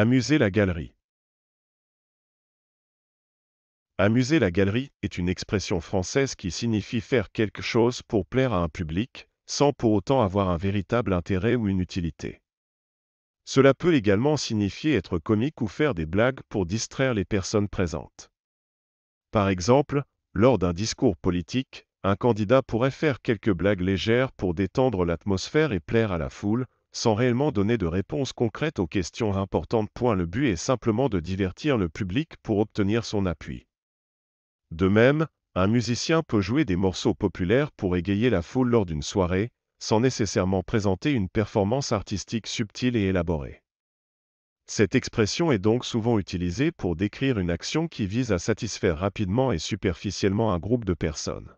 Amuser la galerie. Amuser la galerie est une expression française qui signifie faire quelque chose pour plaire à un public, sans pour autant avoir un véritable intérêt ou une utilité. Cela peut également signifier être comique ou faire des blagues pour distraire les personnes présentes. Par exemple, lors d'un discours politique, un candidat pourrait faire quelques blagues légères pour détendre l'atmosphère et plaire à la foule, sans réellement donner de réponses concrètes aux questions importantes. Point, le but est simplement de divertir le public pour obtenir son appui. De même, un musicien peut jouer des morceaux populaires pour égayer la foule lors d'une soirée, sans nécessairement présenter une performance artistique subtile et élaborée. Cette expression est donc souvent utilisée pour décrire une action qui vise à satisfaire rapidement et superficiellement un groupe de personnes.